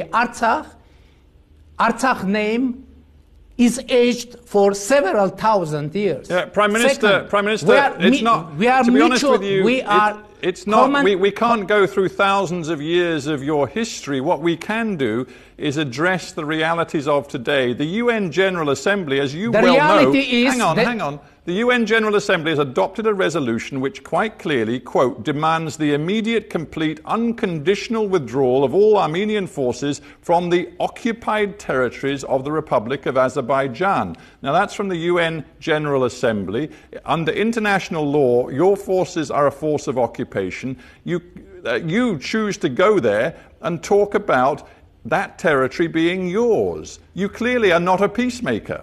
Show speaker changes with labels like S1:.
S1: Artsakh, Artsakh name is aged for several thousand years. Yeah, Prime Minister, Second, Prime Minister, we are, it's not. We are to be mutual, honest with you, we are
S2: it's not, we, we can't go through thousands of years of your history. What we can do is address the realities of today. The UN General Assembly, as you the well know. hang on, hang on. The UN General Assembly has adopted a resolution which quite clearly, quote, demands the immediate, complete, unconditional withdrawal of all Armenian forces from the occupied territories of the Republic of Azerbaijan. Now, that's from the UN General Assembly. Under international law, your forces are a force of occupation occupation, you, uh, you choose to go there and talk about that territory being yours. You clearly are not a peacemaker.